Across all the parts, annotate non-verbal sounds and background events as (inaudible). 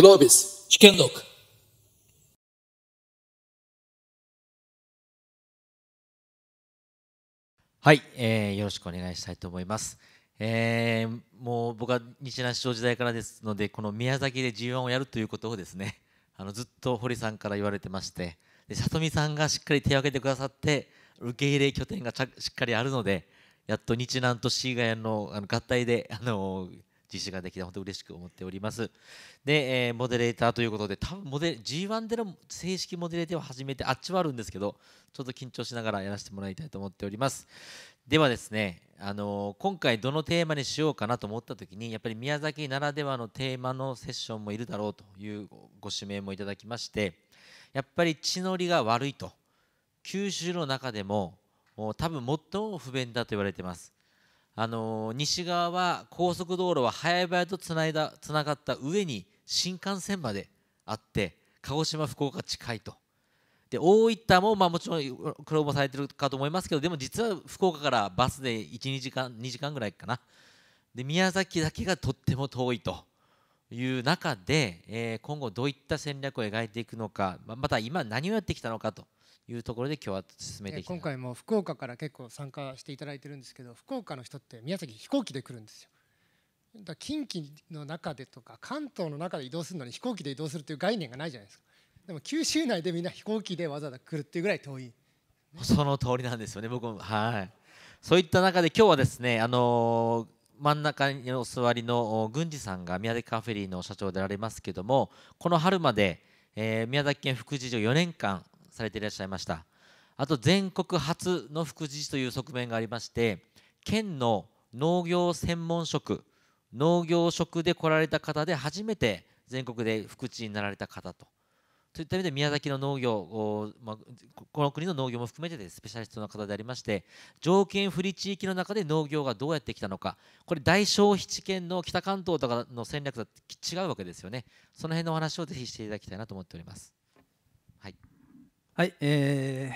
Globis, chicken dog. はい、えー、よろしくお願いしたいと思います。えー、もう僕は日南市長時代からですのでこの宮崎で G1 をやるということをですねあのずっと堀さんから言われてましてで里見さんがしっかり手を挙げてくださって受け入れ拠点がしっかりあるのでやっと日南と市以のあの合体であの実施ができて本当嬉しく思っておりますで、えー、モデレーターということで多分モデ G1 での正式モデレーターを始めてあっちはあるんですけどちょっと緊張しながらやらせてもらいたいと思っておりますではですね、あのー、今回どのテーマにしようかなと思った時にやっぱり宮崎ならではのテーマのセッションもいるだろうというご指名もいただきましてやっぱり血のりが悪いと九州の中でももう多分最も不便だと言われてますあの西側は高速道路は早々とつないだつながった上に新幹線まであって鹿児島福岡近いとで大分も、まあ、もちろん苦労もされてるかと思いますけどでも実は福岡からバスで12時間2時間ぐらいかなで宮崎だけがとっても遠いという中で、えー、今後どういった戦略を描いていくのかまた今何をやってきたのかというところで今日は進めていき今回も福岡から結構参加していただいてるんですけど福岡の人って宮崎飛行機で来るんですよだ近畿の中でとか関東の中で移動するのに飛行機で移動するという概念がないじゃないですかでも九州内でみんな飛行機でわざわざ来るっていうぐらい遠い、ね、その通りなんですよね僕もはいそういった中で今日はですねあのー真ん中にお座りの郡司さんが宮崎カフェリーの社長でありますけどもこの春まで、えー、宮崎県副知事を4年間されていらっしゃいましたあと全国初の副知事という側面がありまして県の農業専門職農業職で来られた方で初めて全国で副知事になられた方とといった意味で宮崎の農業、まあ、この国の農業も含めてでスペシャリストの方でありまして条件不利地域の中で農業がどうやってきたのかこれ大消費地県の北関東とかの戦略と違うわけですよねその辺のお話をぜひしていただきたいなと思っております。はい、え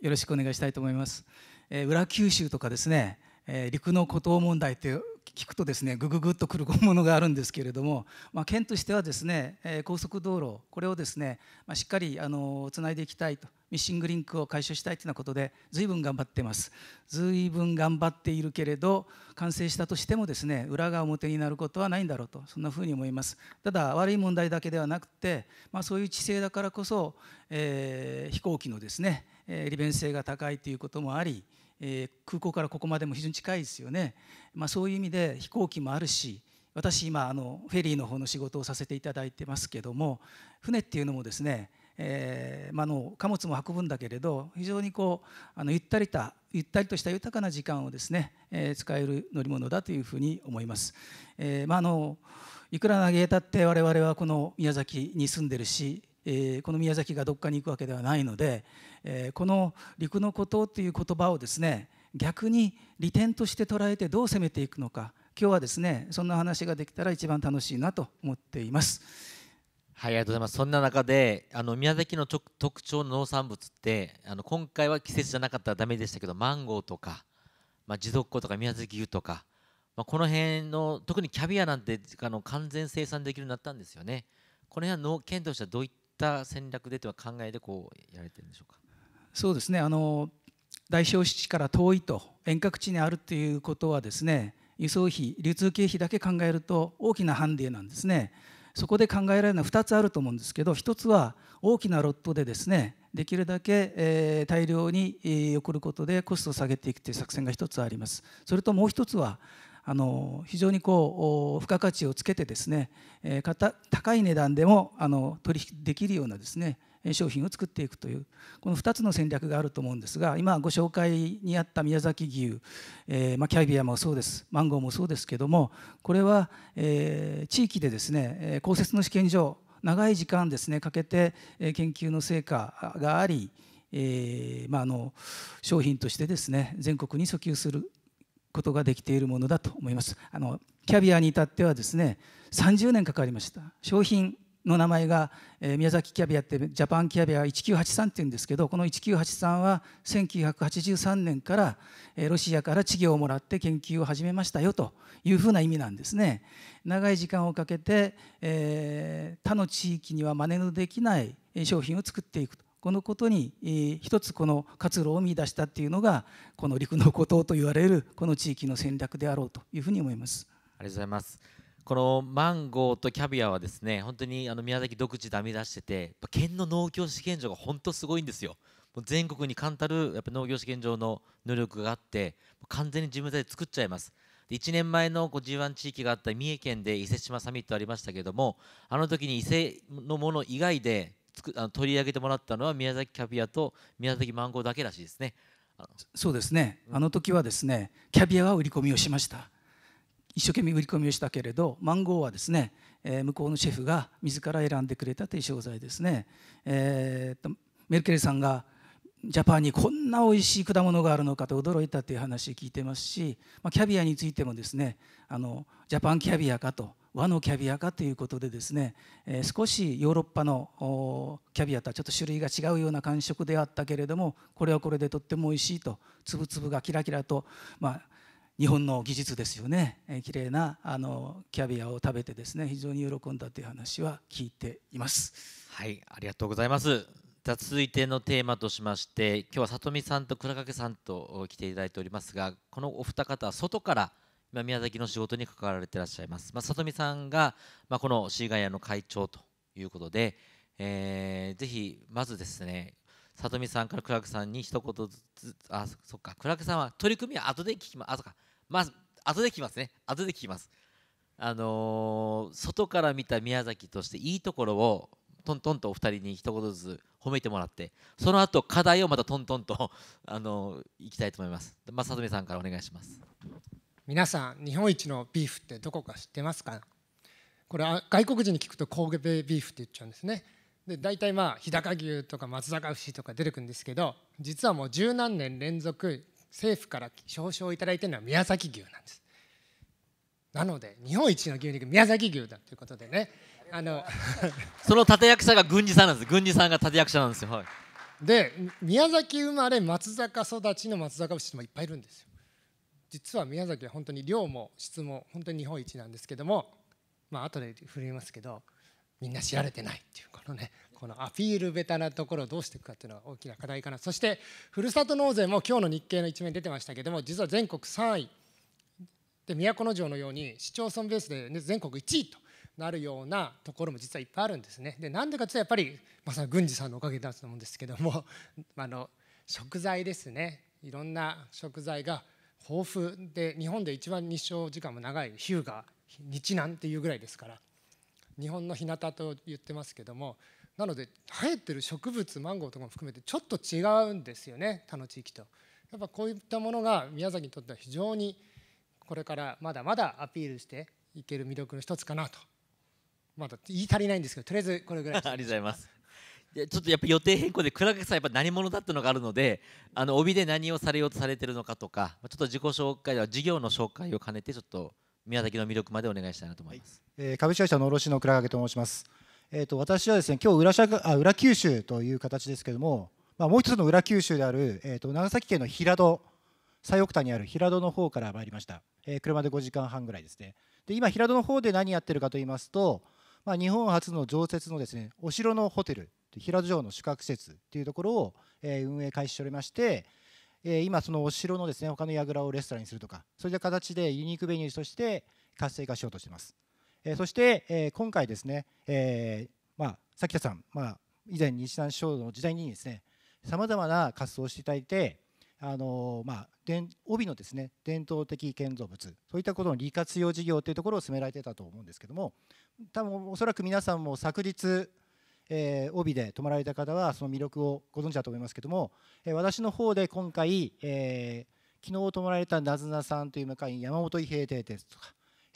ー、よろしくお願いしたいと思います。えー、裏九州とかですね、えー、陸の孤島問題って聞くとですねぐぐぐっとくるものがあるんですけれども、まあ、県としてはですね、えー、高速道路これをですね、まあ、しっかりあのつないでいきたいとミッシングリンクを解消したいというようなことで随分頑張ってます随分頑張っているけれど完成したとしてもですね裏が表になることはないんだろうとそんなふうに思いますただ悪い問題だけではなくて、まあ、そういう知性だからこそ、えー、飛行機のですね、えー、利便性が高いということもあり、えー、空港からここまでも非常に近いですよね、まあ、そういう意味で飛行機もあるし私今あのフェリーの方の仕事をさせていただいてますけども船っていうのもですねえーまあ、の貨物も運ぶんだけれど非常にこうあのゆったりたゆったりとした豊かな時間をですね、えー、使える乗り物だというふうに思います。えーまあ、あのいくら投げたって我々はこの宮崎に住んでるしえー、この宮崎がどっかに行くわけではないので、えー、この陸の孤島という言葉をですね逆に利点として捉えてどう攻めていくのか今日はですねそんな話ができたら一番楽しいなと思っています。はい、ありがとうございます。そんな中で、あの宮崎の特徴の農産物って、あの今回は季節じゃなかったらダメでしたけど、マンゴーとか、まあ、地どっとか宮崎牛とか、まあ、この辺の特にキャビアなんてあの完全生産できるようになったんですよね。この辺は県としてはどういった戦略でとは考えでこうやれてるんでしょうか。そうですね。あの大消費地から遠いと遠隔地にあるということはですね、輸送費、流通経費だけ考えると大きなハンディなんですね。うんそこで考えられるのは2つあると思うんですけど1つは大きなロットでですねできるだけ、大量に送ることでコストを下げていくという作戦が1つありますそれともう1つはあの非常にこう付加価値をつけてですね、え高い値段でもあの取引できるようなですね商品を作っていくというこの2つの戦略があると思うんですが今ご紹介にあった宮崎牛、えー、まあ、キャビアもそうですマンゴーもそうですけどもこれは、えー、地域でですね公設の試験場長い時間ですねかけて研究の成果があり、えー、まあ、あの商品としてですね全国に訴求することができているものだと思います。あのキャビアに至ってはですね30年かかりました商品の名前が、え宮崎キャビアってジャパンキャビア1983っていうんですけどこの1983は1983年から、えロシアから稚魚をもらって研究を始めましたよというふうな意味なんですね長い時間をかけて、え他の地域には真似のできない商品を作っていくとこのことに、一つこの活路を見出したっていうのがこの陸の孤島と言われるこの地域の戦略であろうというふうに思いますありがとうございますこのマンゴーとキャビアはですね本当にあの宮崎独自で編み出してて県の農協試験場が本当すごいんですよ。もう全国に冠たるやっぱ農業試験場の能力があって完全に自分たちで作っちゃいます。1年前の G1 地域があった三重県で伊勢志摩サミットありましたけどもあの時に伊勢のもの以外でつくあの取り上げてもらったのは宮崎キャビアと宮崎マンゴーだけらしいですねそうですねあの時はですねキャビアは売り込みをしました一生懸命売り込みをしたけれどマンゴーはですね、えー、向こうのシェフが自ら選んでくれたという商材ですね、えー、とメルケルさんがジャパンにこんな美味しい果物があるのかと驚いたという話を聞いてますし、まあ、キャビアについてもですねあのジャパンキャビアかと和のキャビアかということでですね、えー、少しヨーロッパのキャビアとはちょっと種類が違うような感触であったけれどもこれはこれでとっても美味しいと粒々がキラキラと、まあ、日本の技術ですよね、えー、綺麗なあのキャビアを食べてですね非常に喜んだという話は聞いていますはいありがとうございますじゃ続いてのテーマとしまして今日は里見さんと倉掛さんと来ていただいておりますがこのお二方は外から今宮崎の仕事に関わられていらっしゃいます、まあ、里見さんが、まあ、このシーガイアの会長ということで、えー、ぜひまずですね里見さんから倉掛さんに一言ずつあそっか倉掛さんは取り組みは後で聞きますあそっかまあ後で聞きますね後で聞きますあのー、外から見た宮崎としていいところをトントンとお二人に一言ずつ褒めてもらってその後課題をまたトントンと (laughs) あのー、いきたいと思いますまあ里見さんからお願いします皆さん日本一のビーフってどこか知ってますかこれ外国人に聞くと神戸ビーフって言っちゃうんですねで大体まあ日高牛とか松阪牛とか出てくるんですけど実はもう十何年連続政府から表彰をいただいているのは宮崎牛なんですなので日本一の牛肉宮崎牛だということでねあの (laughs) その立役者が軍事さんなんです軍事さんが立役者なんですよ、はい、で宮崎生まれ松坂育ちの松坂牛もいっぱいいるんですよ実は宮崎は本当に量も質も本当に日本一なんですけどもまあ後で振りますけどみんな知られてないっていうこのねこのアピールベタなところをどうしていくかというのは大きな課題かなそしてふるさと納税も今日の日経の一面出てましたけども実は全国3位で都城のように市町村ベースで、全国1位となるようなところも実はいっぱいあるんですねでなんでかというとやっぱりまさ、に郡司さんのおかげだと思うんですけども (laughs) あの食材ですねいろんな食材が豊富で日本で一番日照時間も長い日向日南っていうぐらいですから日本の日向と言ってますけどもなので生えてる植物マンゴーとかも含めてちょっと違うんですよね他の地域と。やっぱこういったものが宮崎にとっては非常にこれからまだまだアピールしていける魅力の一つかなとまだ言い足りないんですけどとりあえずこれぐらい (laughs) ありがとうございますちょっとやっぱ予定変更で倉掛さんやっぱ何者だっていうのがあるのであの帯で何をされようとされてるのかとかちょっと自己紹介では事業の紹介を兼ねてちょっと宮崎の魅力までお願いしたいなと思います、はい、えー、株式会社の卸の倉掛と申しますえー、と私はですね今日裏社あ裏九州という形ですけども、まあ、もう一つの裏九州である、えー、と長崎県の平戸最北端にある平戸の方から参りました、えー、車で5時間半ぐらいですねで今平戸の方で何やってるかと言いますと、まあ、日本初の常設のですねお城のホテル平戸城の宿泊施設というところを、えー、運営開始しておりまして、えー、今そのお城のですね他の櫓をレストランにするとかそういった形でユニークベニューとして活性化しようとしています。えそして、え今回ですね、えまあ、崎田さん、まあ、以前日産首相の時代にですねさまざまな活動をしていただいてあのまあ、帯のですね伝統的建造物そういったことの利活用事業というところを進められてたと思うんですけども多分おそらく皆さんも昨日、えー、帯で泊まられた方はその魅力をご存知だと思いますけども、えー、私の方で今回、えー、昨日泊まられたなずなさんという向かい山本伊平邸ですとか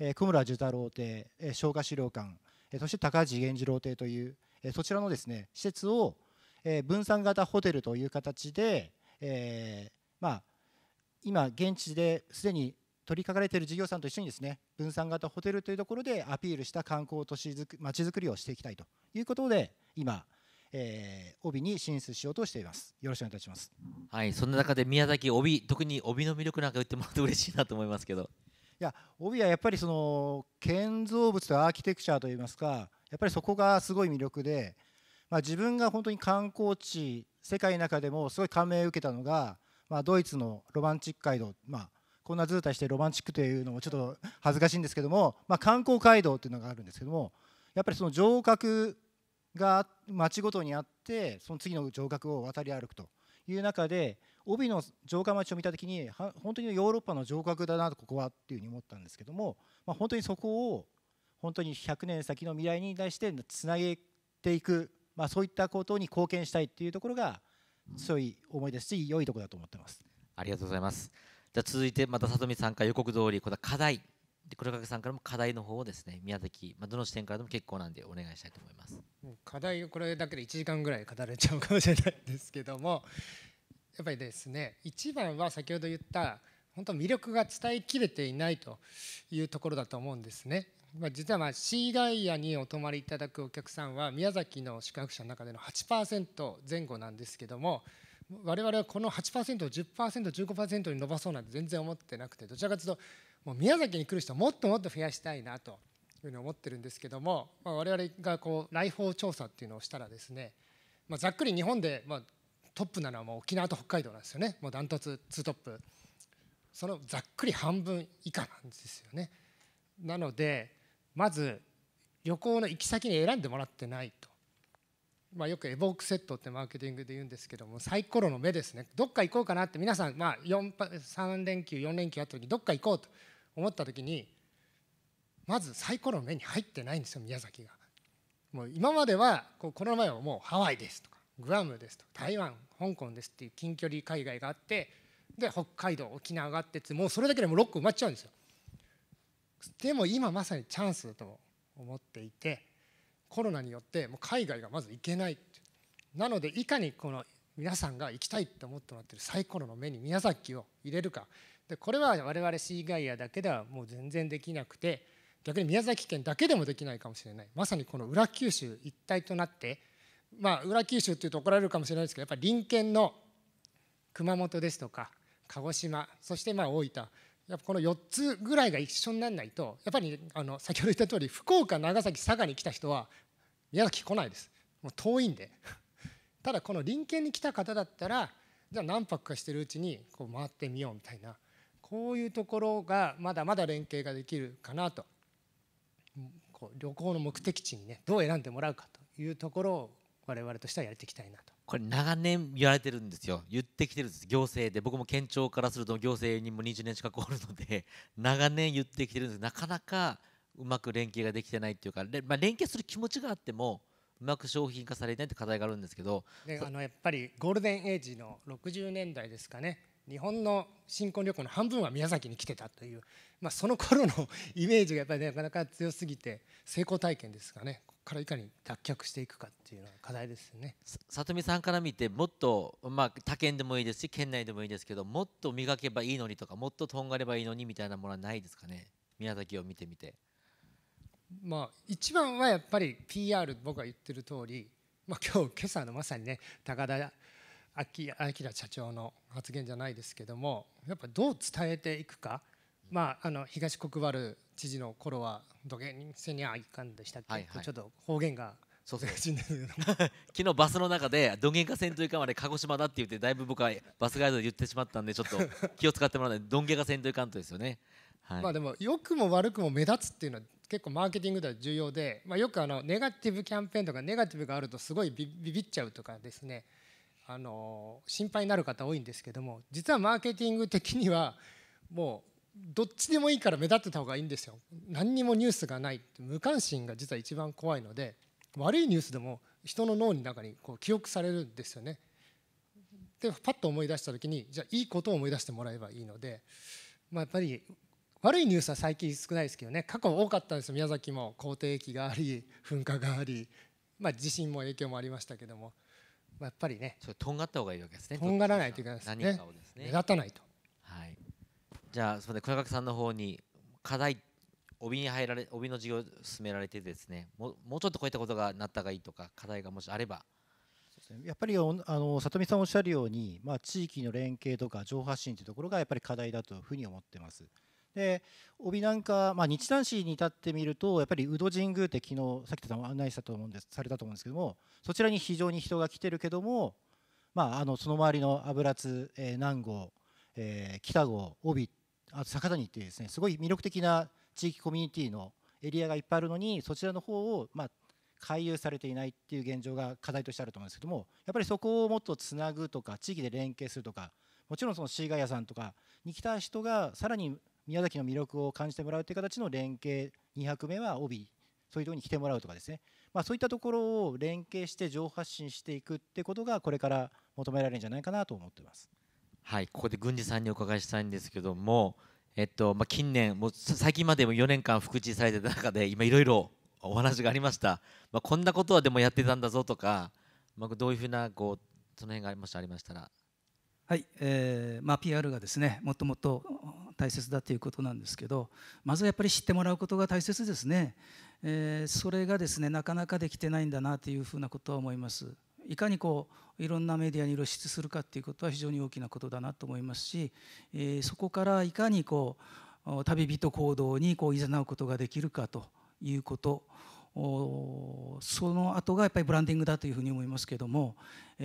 え久村寿太郎邸、え昭和資料館、えそして高橋源次郎邸という、えそちらのですね施設を、え分散型ホテルという形で、えまあ、今現地ですでに取り掛かれている事業さんと一緒にですね分散型ホテルというところでアピールした観光都市づくまちづくりをしていきたいということで今、えー、帯に進出しようとしていますよろしくお願いいたしますはいそんな中で宮崎帯特に帯の魅力なんか言ってもらって嬉しいなと思いますけどや帯はやっぱりその建造物とアーキテクチャーといいますかやっぱりそこがすごい魅力で、まあ、自分が本当に観光地世界の中でもすごい感銘を受けたのが、まあ、ドイツのロマンチック街道、まあ、こんな図体してロマンチックというのもちょっと恥ずかしいんですけども、まあ、観光街道っていうのがあるんですけどもやっぱりその城郭が町ごとにあってその次の城郭を渡り歩くという中で帯の城下町を見た時に本当にヨーロッパの城郭だなとここはっていうふうに思ったんですけども、まあ、本当にそこを本当に100年先の未来に対してつなげていく、まあ、そういったことに貢献したいっていうところが強い思いですし良いところだと思ってます。ありがとうございます。じゃ続いてまた里見さんから予告通りこの課題黒影さんからも課題の方をですね宮崎、まあ、どの視点からでも結構なんでお願いしたいと思います課題これだけで1時間ぐらい語れちゃうかもしれないんですけどもやっぱりですね一番は先ほど言った本当魅力が伝えきれていないというところだと思うんですね。まあ、実はまあシーガイアにお泊まりいただくお客さんは宮崎の宿泊者の中での8%前後なんですけども我々はこの8%を 10%15% に伸ばそうなんて全然思ってなくてどちらかというともう宮崎に来る人をもっともっと増やしたいなというふうに思ってるんですけども、まあ、我々がこう来訪調査っていうのをしたらですね、まあ、ざっくり日本でまあトップなのはもう沖縄と北海道なんですよねもうダントツツートップそのざっくり半分以下なんですよねなのでまず旅行の行き先に選んでもらってないと、まあ、よくエボークセットってマーケティングで言うんですけどもサイコロの目ですねどっか行こうかなって皆さん、まあ、3連休4連休あった時どっか行こうと思った時にまずサイコロの目に入ってないんですよ宮崎が。もう今まではこの前はもうハワイですとグアムですと台湾香港ですっていう近距離海外があってで北海道沖縄があってってもうそれだけでも6個埋まっちゃうんですよ。でも今まさにチャンスだと思っていてコロナによってもう海外がまず行けないなのでいかにこの皆さんが行きたいと思ってもらってるサイコロの目に宮崎を入れるかでこれは我々シーガイアだけではもう全然できなくて逆に宮崎県だけでもできないかもしれないまさにこの裏九州一体となってまあ、裏九州っていうと怒られるかもしれないですけどやっぱり隣県の熊本ですとか鹿児島そしてまあ大分やっぱこの4つぐらいが一緒にならないとやっぱりあの先ほど言った通り福岡長崎佐賀に来た人は宮崎来ないですもう遠いんで (laughs) ただこの隣県に来た方だったらじゃあ何泊かしてるうちにこう回ってみようみたいなこういうところがまだまだ連携ができるかなとこう旅行の目的地にねどう選んでもらうかというところを我々としてはやっていきたいなとこれ長年言われてるんですよ言ってきてるんです行政で僕も県庁からすると行政にも20年近くおるので (laughs) 長年言ってきてるんですなかなかうまく連携ができてないっていうか、まあ、連携する気持ちがあってもうまく商品化されないって課題があるんですけどであのやっぱりゴールデンエイジの60年代ですかね日本の新婚旅行の半分は宮崎に来てたという、まあ、その頃のイメージがやっぱり、なかなか強すぎて成功体験ですかねからいかに脱却していくかっていうのは課題ですね里見さんから見てもっと、まあ、他県でもいいですし県内でもいいですけどもっと磨けばいいのにとかもっととんがればいいのにみたいなものはないですかね宮崎を見てみて。まあ、一番はやっぱり PR 僕が言ってる通り、まあ、今日今朝のまさにね高田明社長の発言じゃないですけどもやっぱどう伝えていくか、まあ、あの東国原知事の頃は土下にせにゃいかんでしたっけ、はいはい、ちょっと方言がそうそう (laughs) 昨日バスの中でどげんかせんというかまで鹿児島だって言ってだいぶ僕はバスガイドで言ってしまったんで (laughs) ちょっと気を使ってもらわないどんげかせんといかんとですよね、はい、まあでも良くも悪くも目立つっていうのは結構マーケティングでは重要で、まあ、よくあのネガティブキャンペーンとかネガティブがあるとすごいビビっちゃうとかですねあの心配になる方多いんですけども実はマーケティング的にはもうどっちでもいいから目立ってた方がいいんですよ何にもニュースがない無関心が実は一番怖いので悪いニュースでも人の脳の中にこう記憶されるんですよねでパッと思い出した時にじゃあいいことを思い出してもらえばいいので、まあ、やっぱり悪いニュースは最近少ないですけどね過去多かったんです宮崎も口蹄疫があり噴火があり、まあ、地震も影響もありましたけども、まあ、やっぱりねそれとんがった方がいいわけですねとんがらないというかですね、ね、目立たないとじゃあすみません倉掛さんの方に課題帯に入られ帯の授業を進められてですねももうちょっとこういったことがなったがいいとか課題がもしあればやっぱりあの里見さんおっしゃるように、まあ、地域の連携とか情報発信というところがやっぱり課題だというふうに思ってます。で帯なんか、まあ、日南市に至ってみるとやっぱり宇都神宮って昨日さっきと案内したと思うんですされたと思うんですけどもそちらに非常に人が来てるけども、まあ、あのその周りの油津、えー、南郷、えー、北郷帯っあと坂谷っていうですねすごい魅力的な地域コミュニティのエリアがいっぱいあるのにそちらの方をまあ回遊されていないっていう現状が課題としてあると思うんですけどもやっぱりそこをもっとつなぐとか地域で連携するとかもちろんそのシーガイアさんとかに来た人がさらに宮崎の魅力を感じてもらうという形の連携200名は帯そういうところに来てもらうとかですね、まあ、そういったところを連携して情報発信していくってことがこれから求められるんじゃないかなと思ってます。はいここで郡司さんにお伺いしたいんですけども、えっとまあ、近年もう最近までも4年間副知事されてた中で今いろいろお話がありました、まあ、こんなことはでもやってたんだぞとか、まあ、どういうふうなこうその辺がもしありましたら。はい、えーまあ、PR がですねもっともっと大切だということなんですけどまずはやっぱり知ってもらうことが大切ですね、えー、それがですねなかなかできてないんだなというふうなことは思います。いかにこういろんなメディアに露出するかっていうことは非常に大きなことだなと思いますし、えー、そこからいかにこう旅人行動にこう誘うことができるかということその後がやっぱりブランディングだというふうに思いますけども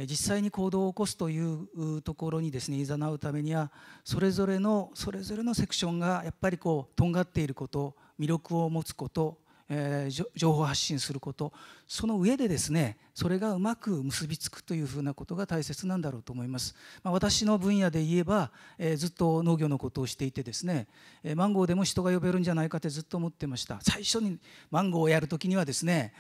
実際に行動を起こすというところにですねいざなうためにはそれぞれのそれぞれのセクションがやっぱりこうとんがっていること魅力を持つことえ情報発信することその上でですねそれがうまく結びつくというふうなことが大切なんだろうと思います、まあ、私の分野で言えば、えずっと農業のことをしていてですね、えマンゴーでも人が呼べるんじゃないかってずっと思ってました最初にマンゴーをやる時にはですね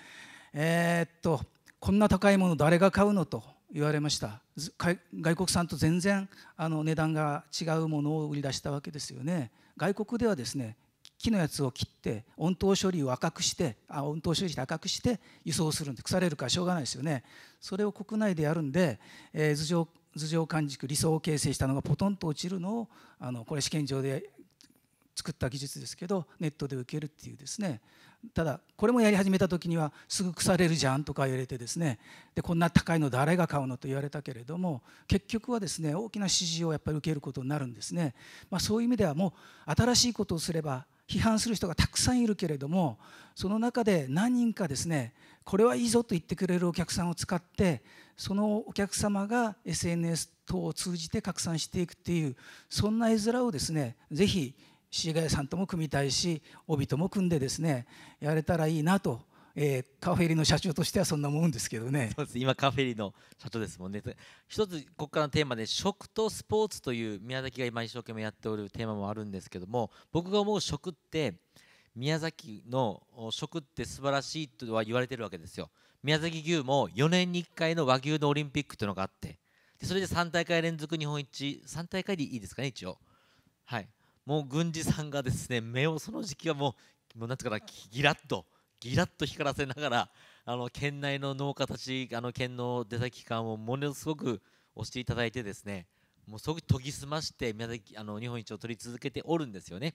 えっとこんな高いもの誰が買うのと言われました外国産と全然あの値段が違うものを売り出したわけですよね外国ではですね木のやつを切って温湯処理を赤くしてあ温湯処理して赤くして輸送するんで腐れるからしょうがないですよねそれを国内でやるんで、えー、頭上頭上完熟理想を形成したのがポトンと落ちるのをあのこれ試験場で作った技術ですけどネットで受けるっていうですねただこれもやり始めた時にはすぐ腐れるじゃんとか言われてですねでこんな高いの誰が買うのと言われたけれども結局はですね大きな支持をやっぱり受けることになるんですね、まあ、そういう意味ではもう新しいことをすれば批判する人がたくさんいるけれどもその中で何人かですねこれはいいぞと言ってくれるお客さんを使ってそのお客様が SNS 等を通じて拡散していくっていうそんな絵面をですねぜひ市街さんとも組みたいし帯とも組んでですねやれたらいいなとえー、カフェリの社長としてはそんなもんですけどね (laughs) そうです今カフェリの社長ですもんね一つここからのテーマで食とスポーツという宮崎が今一生懸命やっておるテーマもあるんですけども僕が思う食って宮崎の食って素晴らしいとは言われてるわけですよ宮崎牛も4年に1回の和牛のオリンピックというのがあってそれで3大会連続日本一3大会でいいですかね一応はいもう郡司さんがですね目をその時期はもうもうなんいうかなギラッとギラッと光らせながらあの県内の農家たちあの県の出先機関をものすごく押していただいてですねもうすごく研ぎ澄まして宮崎あの日本一を取り続けておるんですよね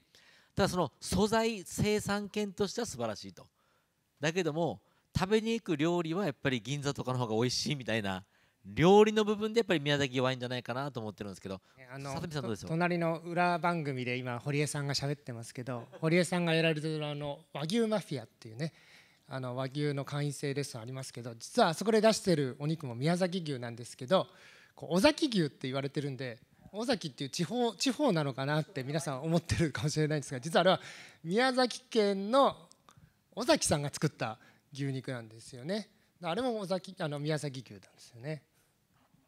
ただその素材生産権としては素晴らしいとだけども食べに行く料理はやっぱり銀座とかの方が美味しいみたいな料理の部分でやっぱり宮崎弱いんじゃないかなと思ってるんですけど、あの隣の裏番組で今堀江さんが喋ってますけど堀江さんがやられてるあの和牛マフィアっていうねあの和牛の会員制レッスンありますけど実はあそこで出してるお肉も宮崎牛なんですけどこう尾崎牛って言われてるんで尾崎っていう地方地方なのかなって皆さん思ってるかもしれないんですが実はあれは宮崎県の尾崎さんが作った牛肉なんですよねあれも尾崎あの宮崎牛なんですよね。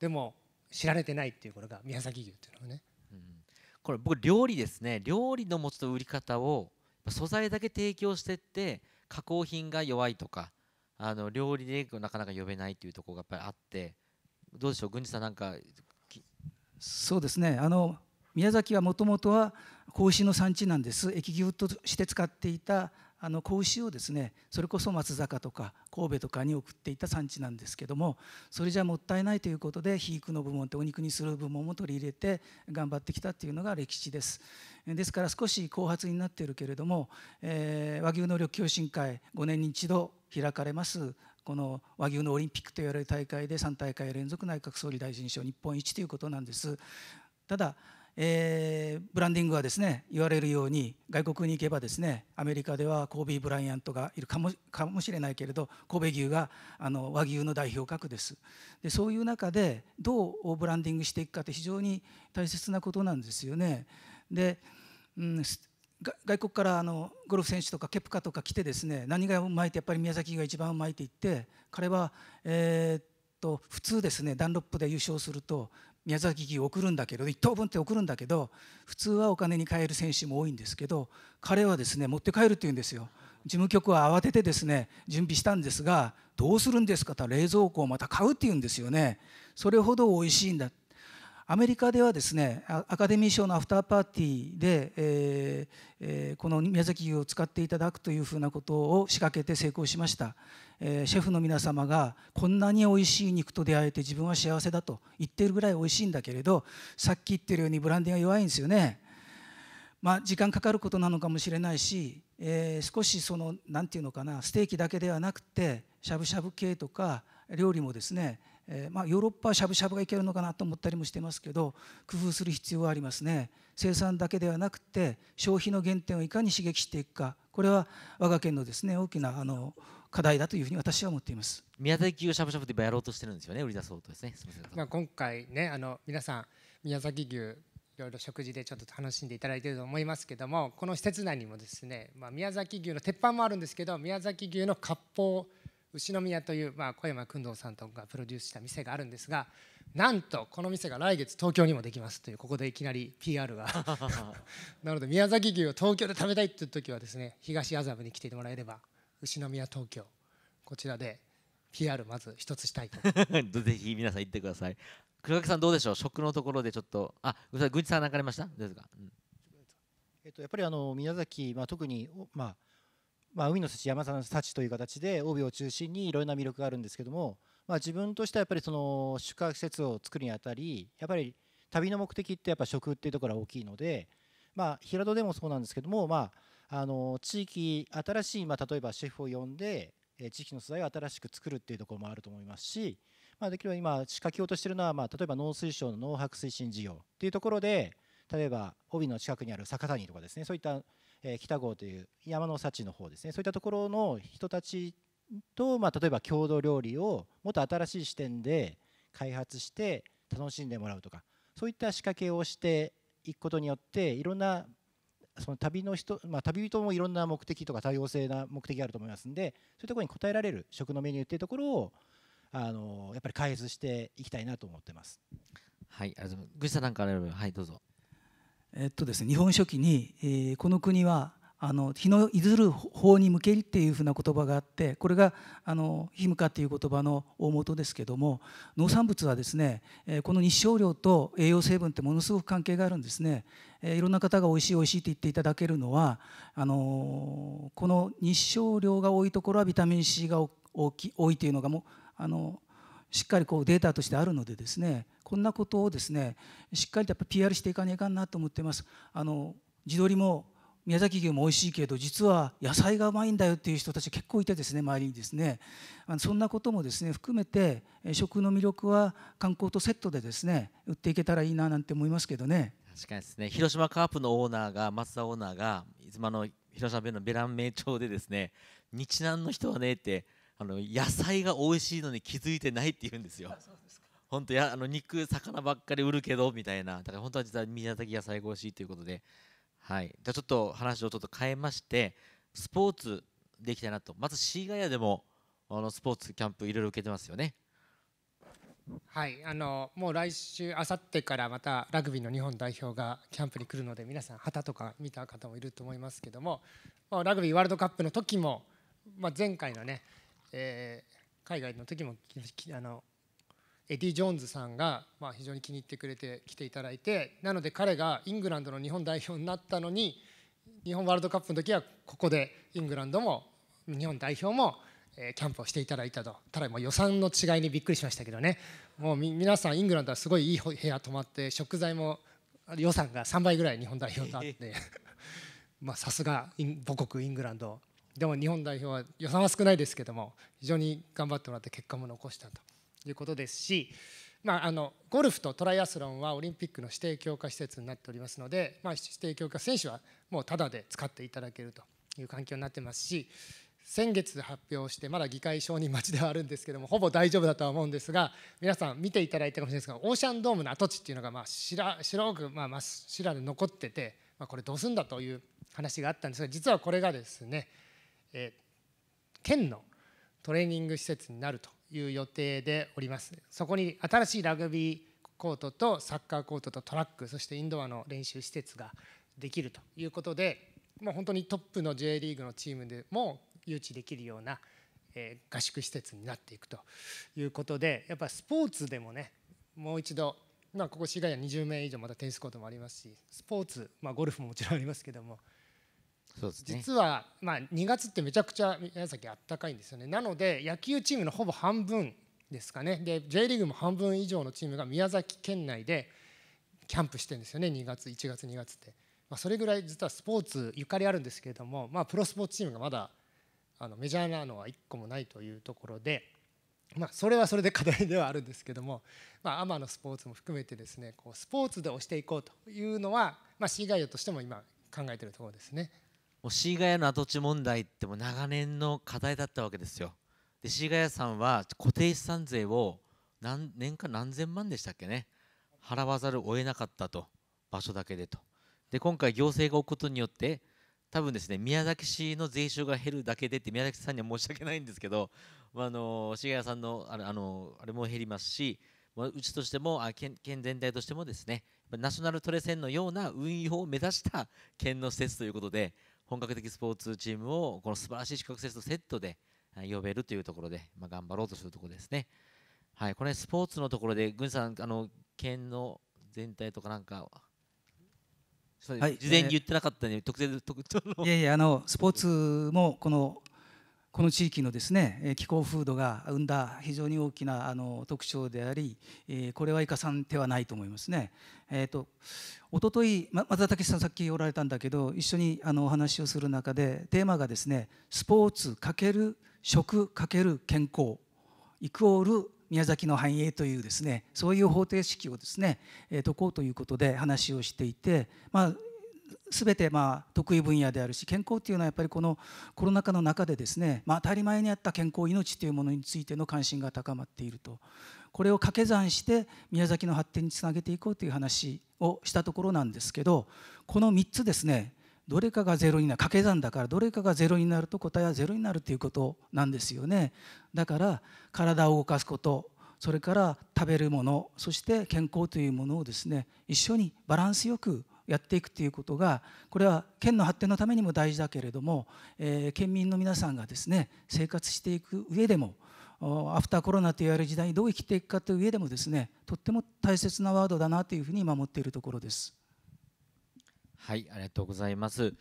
でも知られてないっていうこれが宮崎牛っていうのはね、うん、これ僕料理ですね料理の持つと売り方を素材だけ提供してって加工品が弱いとかあの料理でなかなか呼べないっていうところがやっぱりあってどうでしょう郡司さんなんかそうですねあの宮崎はもともとは子牛の産地なんです疫牛として使っていたあの子牛をですねそれこそ松坂とか神戸とかに送っていた産地なんですけどもそれじゃもったいないということで肥育の部門ってお肉にする部門も取り入れて頑張ってきたっていうのが歴史ですですから少し後発になっているけれども、えー、和牛能力共進会5年に一度開かれますこの和牛のオリンピックといわれる大会で3大会連続内閣総理大臣賞日本一ということなんですただえー、ブランディングはですね言われるように外国に行けばですねアメリカではコービー・ブライアントがいるかもかもしれないけれど神戸牛があの和牛の代表格ですでそういう中でどうブランディングしていくかって非常に大切なことなんですよね。で、うん外国からあのゴルフ選手とかケプカとか来てですね何がうまいってやっぱり宮崎が一番うまいって言って彼はえー、普通ですねダンロップで優勝すると宮崎牛送るんだけど1等分って送るんだけど普通はお金に換える選手も多いんですけど彼はですね持って帰るって言うんですよ事務局は慌ててですね準備したんですがどうするんですかと冷蔵庫をまた買うって言うんですよねそれほど美味しいんだアメリカではですねアカデミー賞のアフターパーティーで、えーえー、この宮崎牛を使っていただくというふうなことを仕掛けて成功しました、えー、シェフの皆様がこんなに美味しい肉と出会えて自分は幸せだと言っているぐらい美味しいんだけれどさっき言ってるようにブランディングが弱いんですよねまあ、時間かかることなのかもしれないし、えー、少しその何て言うのかなステーキだけではなくてしゃぶしゃぶ系とか料理もですねえー、まあ、ヨーロッパはしゃぶしゃぶがいけるのかなと思ったりもしてますけど工夫する必要はありますね生産だけではなくて消費の原点をいかに刺激していくかこれは我が県のですね大きなあの課題だというふうに私は思っています宮崎牛しゃぶしゃぶってやろうとしてるんですよね売り出そうとですねすみません、まあ、今回ねあの皆さん宮崎牛いろいろ食事でちょっと楽しんでいただいていると思いますけどもこの施設内にもですね、まあ、宮崎牛の鉄板もあるんですけど宮崎牛の割烹牛宮という、まあ、小山君堂さんとがプロデュースした店があるんですがなんとこの店が来月東京にもできますというここでいきなり PR が (laughs) なので宮崎牛を東京で食べたいという時はですね東麻布に来てもらえれば牛宮東京こちらで PR まず一つしたいと (laughs) ぜひ皆さん行ってください黒崎さんどうでしょう食のところでちょっとあぐちさん流れましたどうですか、うん、えっと、やっぱりあの宮崎、まあ、特に、まあまあ、海の幸山の幸という形で帯を中心にいろいろな魅力があるんですけども、まあ、自分としてはやっぱりその宿泊施設を作るにあたりやっぱり旅の目的ってやっぱ食っていうところが大きいので、まあ、平戸でもそうなんですけども、まあ、あの地域新しい、まあ、例えばシェフを呼んで地域の素材を新しく作るっていうところもあると思いますし、まあ、できれば今仕掛けようとしてるのは、まあ、例えば農水省の農泊推進事業っていうところで例えば帯の近くにある酒谷とかですねそういったえ北郷という山の幸の方ですねそういったところの人たちと、まあ、例えば郷土料理をもっと新しい視点で開発して楽しんでもらうとかそういった仕掛けをしていくことによっていろんなその旅の人、まあ、旅人もいろんな目的とか多様性な目的があると思いますんでそういうところに応えられる食のメニューっていうところをあのやっぱり開発していきたいなと思ってます。はい、ありがとうございます。ぐさなんかあはい、どうぞ。えっとですね、日本書紀に、えー、この国はあの日の出る方に向けりっていうふうな言葉があってこれがあの「ひむか」っていう言葉の大元ですけども農産物はですね、えー、この日照量と栄養成分ってものすごく関係があるんですね。えー、いろんな方がおいしいおいしいって言っていただけるのはあのこの日照量が多いところはビタミン C が大きい多いというのがもあのしっかりこうデータとしてあるのでですねこんなことをですねしっかりとやっぱ PR していかねえかなと思ってますあの地鶏も宮崎牛も美味しいけど実は野菜がうまいんだよっていう人たち結構いてですね周りにですねそんなこともですね含めて食の魅力は観光とセットでですね売っていけたらいいななんて思いますけどね確かにですね広島カープのオーナーが松田オーナーがいつもの広島弁のベラン名町でですね日南の人はねってあの野菜が美味しいのに気づいてないって言うんですよ。本当やあの肉魚ばっかり売るけどみたいなだから本当は実は宮崎野菜が美味しいということで、はい、じゃちょっと話をちょっと変えましてスポーツでいきたいなとまずシーガイアでもあのスポーツキャンプいろいろ受けてますよね。はいあのもう来週あさってからまたラグビーの日本代表がキャンプに来るので皆さん旗とか見た方もいると思いますけどもラグビーワールドカップの時も、まあ、前回のねえー、海外の時もあのエディ・ジョーンズさんが、まあ、非常に気に入ってくれて来ていただいてなので彼がイングランドの日本代表になったのに日本ワールドカップの時はここでイングランドも日本代表も、えキャンプをしていただいたとただもう予算の違いにびっくりしましたけどねもう皆さんイングランドはすごいいい部屋泊まって食材も予算が3倍ぐらい日本代表とあって (laughs) まさすが母国イングランドでも日本代表は予算は少ないですけども非常に頑張ってもらって結果も残したということですし、まあ、あのゴルフとトライアスロンはオリンピックの指定強化施設になっておりますので、まあ、指定強化選手はもうただで使っていただけるという環境になってますし先月発表してまだ議会承認待ちではあるんですけどもほぼ大丈夫だとは思うんですが皆さん見ていただいたかもしれないですがオーシャンドームの跡地っていうのがまあ白白くまあ真っ白で残ってて、まあ、これどうすんだという話があったんですが実はこれがですねえー、県のトレーニング施設になるという予定でおりますそこに新しいラグビーコートとサッカーコートとトラックそしてインドアの練習施設ができるということでもう本当にトップの J リーグのチームでも誘致できるような、えー、合宿施設になっていくということでやっぱスポーツでもねもう一度まあ、ここ市街は20名以上またテニスコートもありますしスポーツ、まあ、ゴルフももちろんありますけどもそうです、ね、実はまあ2月ってめちゃくちゃ宮崎あったかいんですよねなので野球チームのほぼ半分ですかねで J リーグも半分以上のチームが宮崎県内でキャンプしてるんですよね2月1月2月って、まあ、それぐらい実はスポーツゆかりあるんですけれども、まあ、プロスポーツチームがまだあのメジャーなのは1個もないというところで、まあ、それはそれで課題ではあるんですけども、まあ、アマのスポーツも含めてですねこうスポーツで押していこうというのは、まあ、市街業としても今考えてるところですね。もうシガヤの跡地問題っても長年の課題だったわけですよでシガヤさんは固定資産税を何年間何千万でしたっけね払わざるを得なかったと場所だけでとで今回行政が置くことによって多分ですね宮崎市の税収が減るだけでって宮崎さんには申し訳ないんですけど、まああ、の市ヶ谷さんのあのあれも減りますし、まうちとしてもあ県県全体としてもですねナショナルトレセンのような運用を目指した県の施設ということで本格的スポーツチームをこの素晴らしい資格制とセットで呼べるというところで、まあ、頑張ろうとするところですね。はい、これスポーツのところで、郡さん、あの県の全体とかなんか、はい、事前に言ってなかったので、特定特徴いやいやあの、スポーツもこのこの地域のですね気候風土が生んだ非常に大きなあの特徴でありこれは生かさん手はないと思いますね。えーと、とい。また松田武さんさっきおられたんだけど一緒にあのお話をする中でテーマがですねスポーツ×食×健康イコール宮崎の繁栄というですねそういう方程式をですね解こうということで話をしていてまあ全てまあ得意分野であるし健康っていうのはやっぱりこのコロナ禍の中でですね、まあ、当たり前にあった健康命というものについての関心が高まっているとこれを掛け算して宮崎の発展につなげていこうという話をしたところなんですけどこの3つですねどれかがゼロになる掛け算だからどれかがゼロになると答えはゼロになるということなんですよねだから体を動かすことそれから食べるものそして健康というものをですね一緒にバランスよくやっていくということがこれは県の発展のためにも大事だけれども、えー、県民の皆さんがですね生活していく上でもアフターコロナといわれる時代にどう生きていくかという上でもですねとっても大切なワードだなというふうに今思っているところです。はいありがとうございます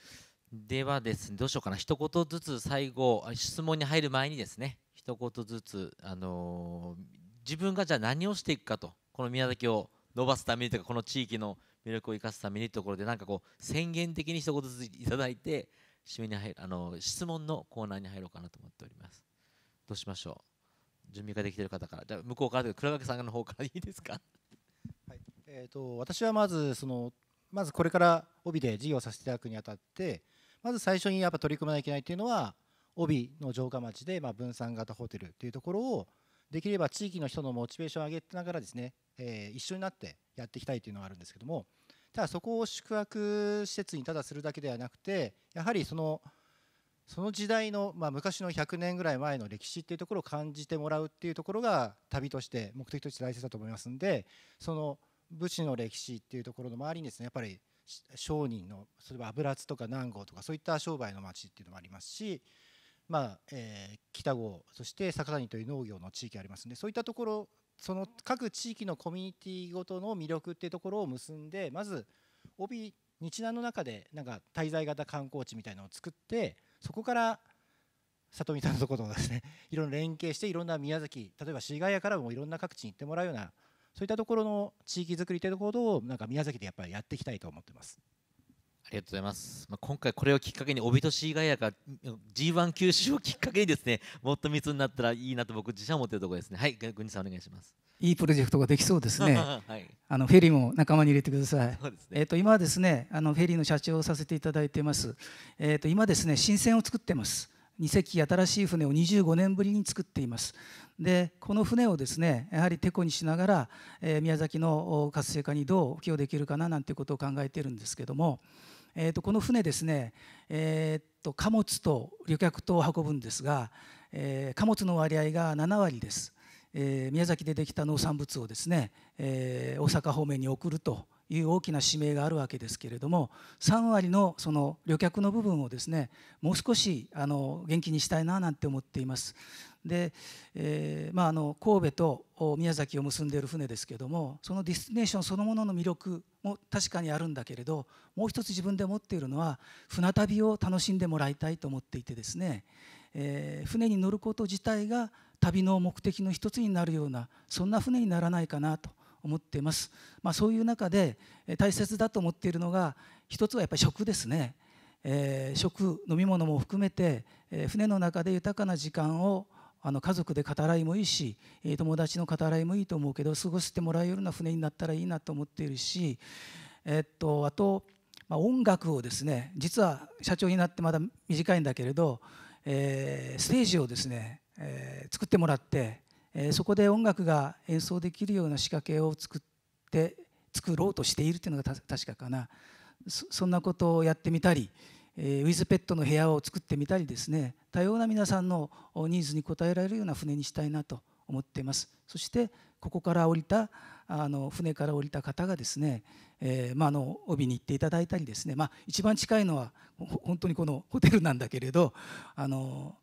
ではですねどうしようかな一言ずつ最後質問に入る前にですね一言ずつ、あのー、自分がじゃあ何をしていくかとこの宮崎を伸ばすためにというかこの地域の魅力を生かすためにところでなんかこう宣言的に一言ずついただいて締めに入あの質問のコーナーに入ろうかなと思っておりますどうしましょう準備ができている方からじゃあ向こうからで倉掛さんの方からいいですか、(laughs) はいえーと、私はまずそのまずこれから帯で授業させていただくにあたってまず最初にやっぱ取り組まなきゃいけないというのは帯の城下町でま分散型ホテルというところをできれば地域の人のモチベーションを上げながらですね、えー、一緒になってやっていきたいというのがあるんですけどもただそこを宿泊施設にただするだけではなくてやはりそのその時代の、まあ、昔の100年ぐらい前の歴史っていうところを感じてもらうっていうところが旅として目的として大切だと思いますんでその武士の歴史っていうところの周りにですねやっぱり商人の例えば油津とか南郷とかそういった商売の町っていうのもありますしまあえー、北郷そして坂谷という農業の地域ありますのでそういったところその各地域のコミュニティごとの魅力っていうところを結んでまず帯日南の中でなんか滞在型観光地みたいなのを作ってそこから里見さんのところとですね (laughs) いろいろ連携していろんな宮崎例えば市街谷からもいろんな各地に行ってもらうようなそういったところの地域づくりというところをなんか宮崎でやっぱりやっていきたいと思ってます。ありがとうございます。まあ、今回これをきっかけに帯年以外やから G1 九州をきっかけにですね、もっと密になったらいいなと僕自社持ってるところですね。はい、軍さんお願いします。いいプロジェクトができそうですね。(laughs) はい、あのフェリーも仲間に入れてください。ね、えっ、と今はですね、あのフェリーの社長をさせていただいてます。えっ、ー、と今ですね、新船を作ってます。2隻新しい船を25年ぶりに作っています。でこの船をですねやはりてこにしながら、えー、宮崎の活性化にどう寄与できるかななんてことを考えているんですけども。えー、とこの船ですね、えー、と貨物と旅客とを運ぶんですが、えー、貨物の割合が7割です、えー、宮崎でできた農産物をですね、えー、大阪方面に送るという大きな使命があるわけですけれども3割のその旅客の部分をですねもう少しあの元気にしたいななんて思っていますで、えーまあ、あの神戸と宮崎を結んでいる船ですけどもそのディスティネーションそのものの魅力も確かにあるんだけれどもう一つ自分で持っているのは船旅を楽しんでもらいたいと思っていてですね、えー、船に乗ること自体が旅の目的の一つになるようなそんな船にならないかなと思っています、まあ、そういう中で大切だと思っているのが一つはやっぱり食ですね、えー、食飲み物も含めて、え船の中で豊かな時間をあの家族で語らいもいいし友達の語らいもいいと思うけど過ごしてもらえるような船になったらいいなと思っているし、えっと、あと、まあ、音楽をですね実は社長になってまだ短いんだけれど、えー、ステージをですね、えー、作ってもらって、えー、そこで音楽が演奏できるような仕掛けを作って作ろうとしているというのが確かかなそんなことをやってみたり。えウィズペットの部屋を作ってみたりですね多様な皆さんのニーズに応えられるような船にしたいなと思っていますそしてここから降りたあの船から降りた方がですね、えー、まあ、の帯に行っていただいたりですね、まあ、一番近いのは本当にこのホテルなんだけれどあの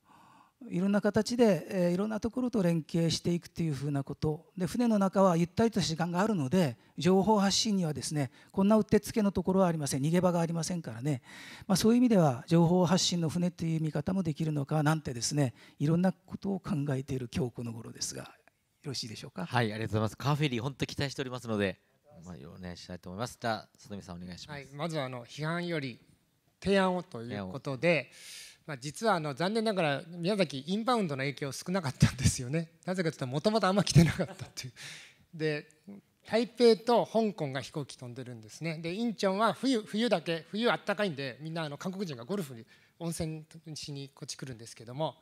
いろんな形で、えいろんなところと連携していくというふうなことで船の中はゆったりとした時間があるので情報発信にはですねこんなうってつけのところはありません逃げ場がありませんからね、まあ、そういう意味では情報発信の船という見方もできるのかなんてですねいろんなことを考えている今日この頃ですがよろしいでしょうかはいありがとうございますカーフェリー本当期待しておりますのでまあお願いしたいと思いますじゃあ里見さんお願いします、はい、まずあの批判より提案をということで、まあ、実はあの残念ながら宮崎インバウンドの影響少なかったんですよね (laughs) なぜかというともともとあんま来てなかったっていう (laughs) で台北と香港が飛行機飛んでるんですねでインチョンは冬冬だけ冬あったかいんでみんなあの韓国人がゴルフに温泉しにこっち来るんですけども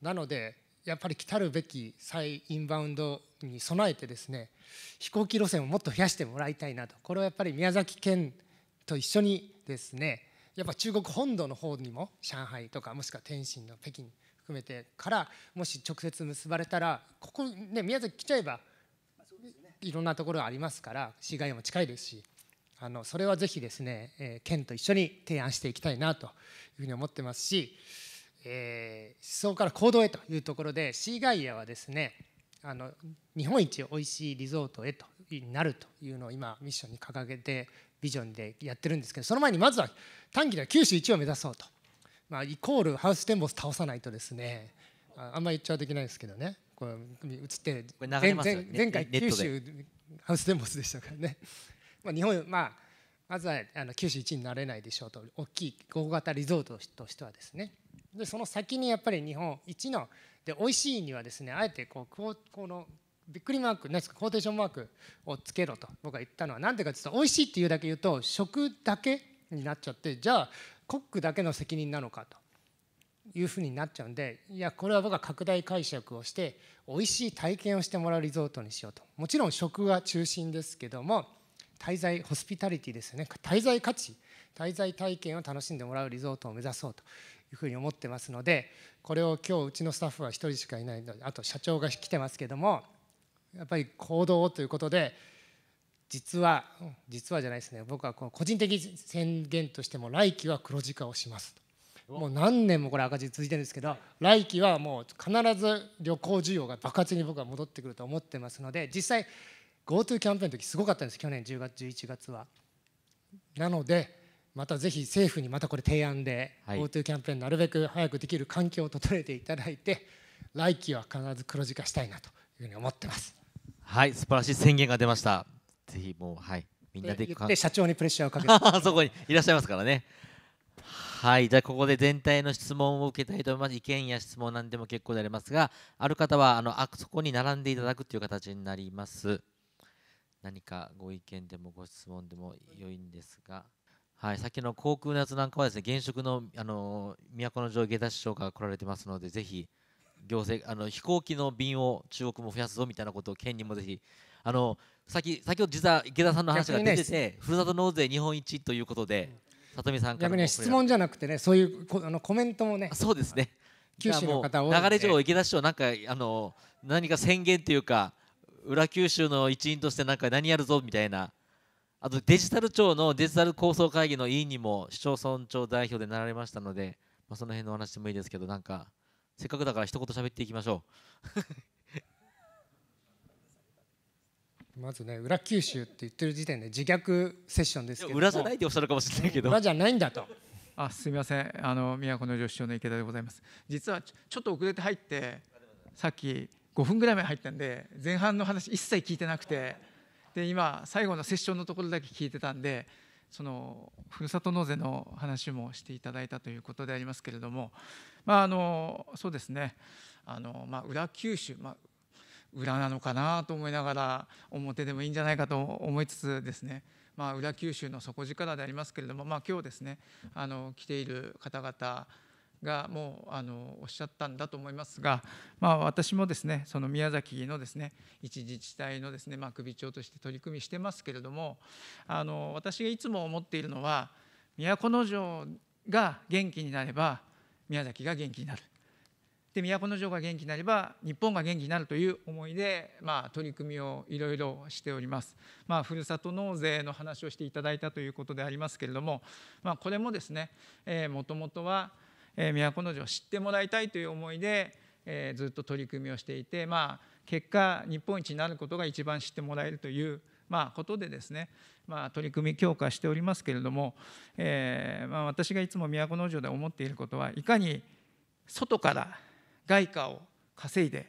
なのでやっぱり来たるべき再インバウンドに備えてですね飛行機路線をもっと増やしてもらいたいなとこれはやっぱり宮崎県と一緒にですねやっぱ中国本土の方にも上海とかもしくは天津の北京含めてからもし直接結ばれたらここね宮崎来ちゃえばいろんなところありますから市街も近いですしあのそれはぜひですね、えー、県と一緒に提案していきたいなというふうに思ってますし、えー、思想から行動へというところで市街屋はですねあの日本一おいしいリゾートへとなるというのを今ミッションに掲げてビジョンでやってるんですけどその前にまずは短期では州1を目指そうと、まあ、イコールハウステンボス倒さないとですねあんまり言っちゃうきないですけどねこれ映って前前前回九州ハウステンボスでしたからねまあ日本、まあ、まずはあの九州一になれないでしょうと大きい大型リゾートとしてはですねでその先にやっぱり日本一ので美味しいにはですねあえてこうこのびっくりマーク何ですかコーテーションマークをつけろと僕が言ったのは何でかってっうと美味しいっていうだけ言うと食だけになっちゃってじゃあコックだけの責任なのかというふうになっちゃうんでいやこれは僕は拡大解釈をして美味しい体験をしてもらうリゾートにしようともちろん食が中心ですけども滞在ホスピタリティですよね滞在価値滞在体験を楽しんでもらうリゾートを目指そうというふうに思ってますのでこれを今日うちのスタッフは1人しかいないのであと社長が来てますけどもやっぱり行動ということで実は実はじゃないですね僕はこの個人的宣言としても来期は黒字化をしますもう何年もこれ赤字続いてるんですけど来期はもう必ず旅行需要が爆発に僕は戻ってくると思ってますので実際 GoTo キャンペーンの時すごかったんです去年10月11月は。なのでまたぜひ政府にまたこれ提案で GoTo キャンペーンなるべく早くできる環境を整えていただいて来期は必ず黒字化したいなというふうに思ってます。はい素晴らしい宣言が出ましたぜひもうはいみんなでで社長にプレッシャーをかけて (laughs) そこにいらっしゃいますからねはいじゃあここで全体の質問を受けたいと思います意見や質問なんでも結構でありますがある方はあのあそこに並んでいただくという形になります何かご意見でもご質問でも良いんですが、はい、さっきの航空のやつなんかはですね現職のあの都城下田市長が来られてますのでぜひ行政あの飛行機の便を中国も増やすぞみたいなことを県にもぜひあの先先ほど実は池田さんの話が出ててふるさと納税日本一ということで、里見さんから逆に、ね、質問じゃなくてねそういうこあのコメントもねそうですね九州の方流れ上池田市長なんかあの何か宣言というか裏九州の一員としてなんか何やるぞみたいなあとデジタル庁のデジタル構想会議の委員にも市町村長代表でなられましたので、まあ、その辺の話でもいいですけどなんか。せっかくだから一言喋っていきましょうまずね裏九州って言ってる時点で自虐セッションですけど裏じゃないっておっしゃるかもしれないけど裏じゃないんだとあすみませんあの都の女子長の池田でございます実はちょちょっと遅れて入ってさっき5分ぐらい前入ったんで前半の話一切聞いてなくてで今最後のセッションのところだけ聞いてたんでそのふるさと納税の話もしていただいたということでありますけれどもまああのそうですねあの、まあ、裏九州、まあ、裏なのかなと思いながら表でもいいんじゃないかと思いつつですねまあ、裏九州の底力でありますけれども、まあ、今日ですねあの来ている方々がもうあのおっしゃったんだと思いますが、まあ、私もですねその宮崎のですね一自治体のですね、まあ、首長として取り組みしてますけれどもあの私がいつも思っているのは都城が元気になれば宮崎が元気になるで都城が元気になれば日本が元気になるという思いで、まあ、取り組みをいろいろしております、まあ、ふるさと納税の話をしていただいたということでありますけれども、まあ、これもですね、えもともとは、えー、都城を知ってもらいたいという思いで、えー、ずっと取り組みをしていて、まあ、結果日本一になることが一番知ってもらえるというまあ、ことでですね、まあ、取り組み強化しておりますけれども、えまあ、私がいつも都農場で思っていることはいかに外から外貨を稼いで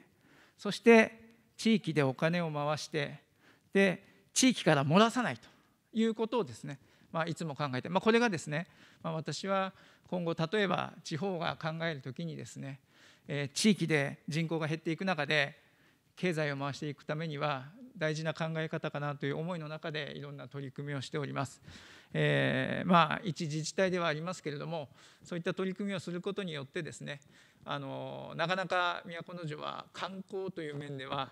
そして地域でお金を回してで地域から漏らさないということをですね、まあ、いつも考えて、まあ、これがですね、まあ、私は今後例えば地方が考える時にですね、え地域で人口が減っていく中で経済を回していくためには大事な考え方かなという思いの中でいろんな取り組みをしております。えー、まあ一自治体ではありますけれどもそういった取り組みをすることによってですねあのなかなか都城は観光という面では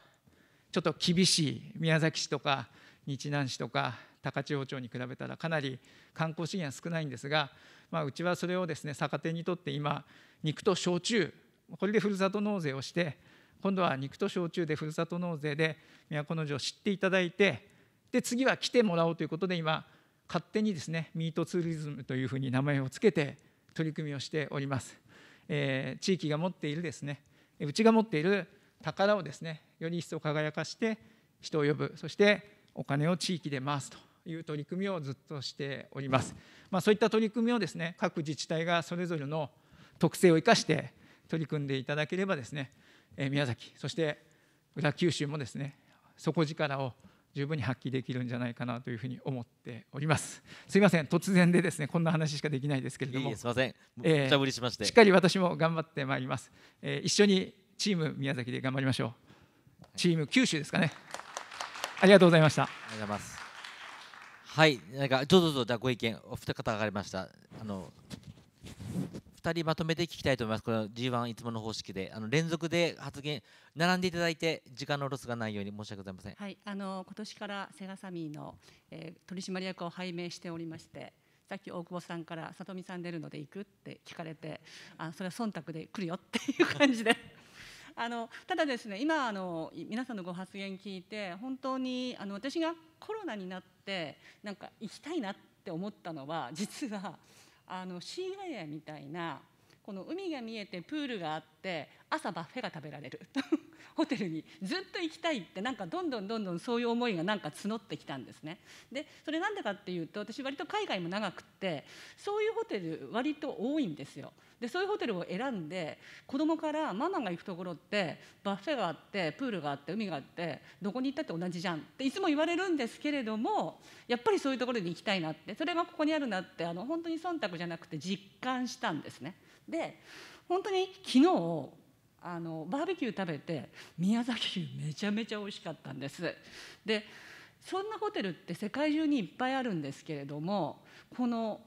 ちょっと厳しい宮崎市とか日南市とか高千穂町に比べたらかなり観光資源は少ないんですが、まあ、うちはそれをですね逆手にとって今肉と焼酎これでふるさと納税をして今度は肉と焼酎でふるさと納税で都の城を知っていただいてで次は来てもらおうということで今勝手にですねミートツーリズムというふうに名前を付けて取り組みをしております、えー、地域が持っているですねうちが持っている宝をですねより一層輝かして人を呼ぶそしてお金を地域で回すという取り組みをずっとしております、まあ、そういった取り組みをですね各自治体がそれぞれの特性を生かして取り組んでいただければですね宮崎そして裏九州もですね底力を十分に発揮できるんじゃないかなというふうに思っておりますすいません突然でですねこんな話しかできないですけれどもすいませんえー、しっかり私も頑張ってまいります、えー、一緒にチーム宮崎で頑張りましょうチーム九州ですかねありがとうございましたありがとうございますはいなんかどうぞどうぞじゃご意見お二方上がりましたあの二人まとめて聞きたいと思います、この G1 いつもの方式で、あの連続で発言、並んでいただいて、時間のロスがないように申し訳ございません、はい、あの今年からセガサミーの、えー、取締役を拝命しておりまして、さっき大久保さんから「里見さん出るので行く?」って聞かれてあそれは忖度で来るよっていう感じで (laughs) あのただですね今あの皆さんのご発言聞いて本当にあの私がコロナになってなんか行きたいなって思ったのは実はあのシーガイアみたいなこの海が見えてプールがあって朝バッフェが食べられる (laughs) ホテルにずっと行きたいってなんかどんどんどんどんそういう思いがなんか募ってきたんですねでそれなんでかっていうと私割と海外も長くってそういうホテル割と多いんですよでそういうホテルを選んで子供からママが行くところってバッフェがあってプールがあって海があってどこに行ったって同じじゃんっていつも言われるんですけれどもやっぱりそういうところに行きたいなってそれがここにあるなってあの本当に忖度じゃなくて実感したんですね。で本当に昨日あのバーベキュー食べて宮崎牛めちゃめちゃ美味しかったんです。でそんなホテルって世界中にいっぱいあるんですけれどもこの